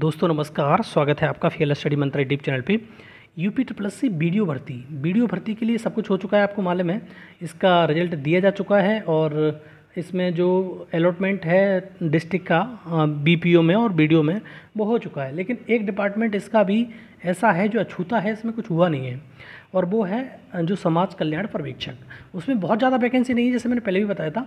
दोस्तों नमस्कार स्वागत है आपका फेल स्टडी मंत्री डीप चैनल पे यूपी ट्रिपल सी वीडियो भर्ती वीडियो भर्ती के लिए सब कुछ हो चुका है आपको मालूम है इसका रिजल्ट दिया जा चुका है और इसमें जो अलॉटमेंट है डिस्ट्रिक्ट का बीपीओ में और बीडीओ में वो हो चुका है लेकिन एक डिपार्टमेंट इसका भी ऐसा है जो अछूता है इसमें कुछ हुआ नहीं है और वो है जो समाज कल्याण पर्यवेक्षक उसमें बहुत ज़्यादा वैकेंसी नहीं है जैसे मैंने पहले भी बताया था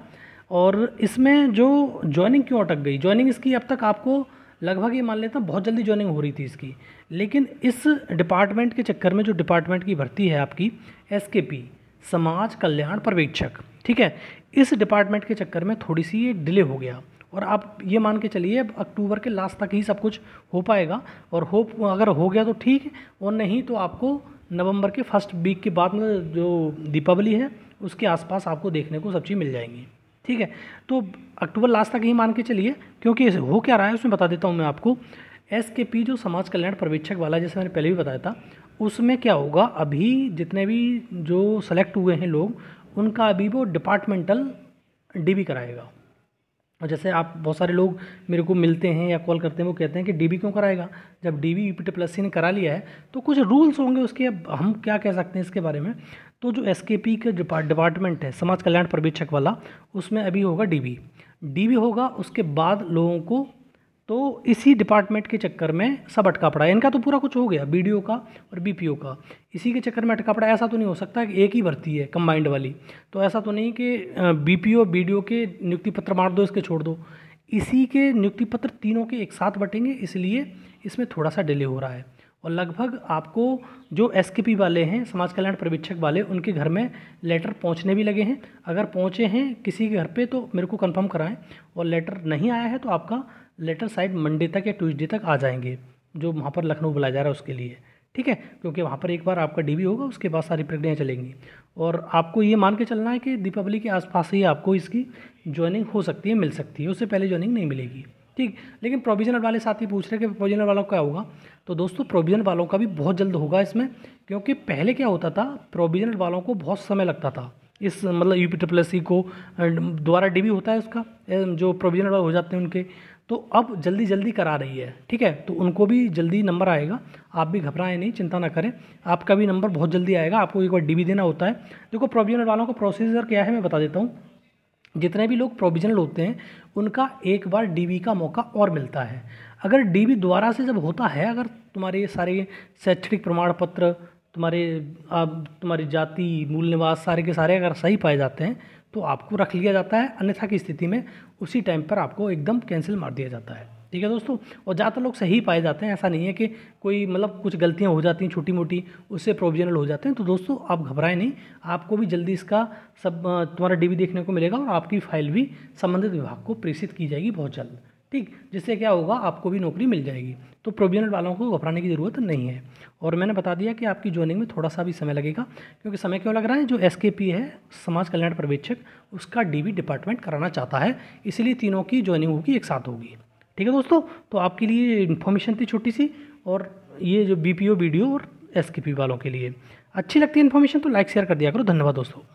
और इसमें जो ज्वाइनिंग क्यों अटक गई ज्वाइनिंग इसकी अब तक आपको लगभग ये मान लेता हूँ बहुत जल्दी ज्वाइनिंग हो रही थी इसकी लेकिन इस डिपार्टमेंट के चक्कर में जो डिपार्टमेंट की भर्ती है आपकी एस समाज कल्याण पर्यवेक्षक ठीक है इस डिपार्टमेंट के चक्कर में थोड़ी सी ये डिले हो गया और आप ये मान के चलिए अब अक्टूबर के लास्ट तक ही सब कुछ हो पाएगा और होप अगर हो गया तो ठीक और नहीं तो आपको नवंबर के फर्स्ट वीक के बाद में जो दीपावली है उसके आसपास आपको देखने को सब चीज़ मिल जाएंगी ठीक है तो अक्टूबर लास्ट तक ही मान के चलिए क्योंकि हो क्या रहा है उसमें बता देता हूँ मैं आपको एस के पी जो समाज कल्याण पर्यवेक्षक वाला जैसे मैंने पहले भी बताया था उसमें क्या होगा अभी जितने भी जो सेलेक्ट हुए हैं लोग उनका अभी वो डिपार्टमेंटल डीबी कराएगा और जैसे आप बहुत सारे लोग मेरे को मिलते हैं या कॉल करते हैं वो कहते हैं कि डीबी क्यों कराएगा जब डीबी यूपी प्लस सी ने करा लिया है तो कुछ रूल्स होंगे उसके अब हम क्या कह सकते हैं इसके बारे में तो जो एस के पी का डिपार्टमेंट है समाज कल्याण प्रवेक्षक वाला उसमें अभी होगा डीबी डीबी होगा उसके बाद लोगों को तो इसी डिपार्टमेंट के चक्कर में सब अटका पड़ा है इनका तो पूरा कुछ हो गया बी का और बी का इसी के चक्कर में अटका पड़ा ऐसा तो नहीं हो सकता कि एक ही भर्ती है कंबाइंड वाली तो ऐसा तो नहीं कि बी पी ओ के नियुक्ति पत्र मार दो इसके छोड़ दो इसी के नियुक्ति पत्र तीनों के एक साथ बटेंगे इसलिए इसमें थोड़ा सा डिले हो रहा है और लगभग आपको जो एस के पी वाले हैं समाज कल्याण पर्यवेक्षक वाले उनके घर में लेटर पहुंचने भी लगे हैं अगर पहुंचे हैं किसी के घर पे तो मेरे को कंफर्म कराएं और लेटर नहीं आया है तो आपका लेटर शायद मंडे तक या ट्यूज़डे तक आ जाएंगे जो वहाँ पर लखनऊ बुलाया जा रहा है उसके लिए ठीक है क्योंकि वहाँ पर एक बार आपका डीबी होगा उसके बाद सारी प्रक्रियाएँ चलेंगी और आपको ये मान के चलना है कि दीपावली के आसपास ही आपको इसकी ज्वाइनिंग हो सकती है मिल सकती है उससे पहले ज्वाइनिंग नहीं मिलेगी ठीक लेकिन प्रोविजनल वाले साथी पूछ रहे कि प्रोविजनल वालों का होगा तो दोस्तों प्रोविजनल वालों का भी बहुत जल्द होगा इसमें क्योंकि पहले क्या होता था प्रोविजनल वालों को बहुत समय लगता था इस मतलब यू पी सी को दोबारा डी होता है उसका जो प्रोविजनल वाले हो जाते हैं उनके तो अब जल्दी जल्दी करा रही है ठीक है तो उनको भी जल्दी नंबर आएगा आप भी घबराएं नहीं चिंता ना करें आपका भी नंबर बहुत जल्दी आएगा आपको एक बार डी देना होता है देखो प्रोविजनल वालों का प्रोसीजर क्या है मैं बता देता हूँ जितने भी लोग प्रोविजनल होते हैं उनका एक बार डीवी का मौका और मिलता है अगर डीवी द्वारा से जब होता है अगर तुम्हारे ये सारे शैक्षणिक प्रमाण पत्र तुम्हारे आप तुम्हारी जाति मूल निवास सारे के सारे अगर सही पाए जाते हैं तो आपको रख लिया जाता है अन्यथा की स्थिति में उसी टाइम पर आपको एकदम कैंसिल मार दिया जाता है ठीक है दोस्तों और ज़्यादातर लोग सही पाए जाते हैं ऐसा नहीं है कि कोई मतलब कुछ गलतियाँ हो जाती हैं छोटी मोटी उससे प्रोविजनल हो जाते हैं तो दोस्तों आप घबराएं नहीं आपको भी जल्दी इसका सब तुम्हारा डी देखने को मिलेगा और आपकी फाइल भी संबंधित विभाग को प्रेषित की जाएगी बहुत जल्द ठीक जिससे क्या होगा आपको भी नौकरी मिल जाएगी तो प्रोविजनल वालों को घबराने की ज़रूरत नहीं है और मैंने बता दिया कि आपकी ज्वाइनिंग में थोड़ा सा भी समय लगेगा क्योंकि समय क्यों लग रहा है जो एस है समाज कल्याण पर्यवेक्षक उसका डी डिपार्टमेंट कराना चाहता है इसीलिए तीनों की ज्वाइनिंग होगी एक साथ होगी ठीक है दोस्तों तो आपके लिए इन्फॉर्मेशन थी छोटी सी और ये जो बी पी ओ वीडियो और एस के पी वालों के लिए अच्छी लगती है इन्फॉर्मेशन तो लाइक शेयर कर दिया करो धन्यवाद दोस्तों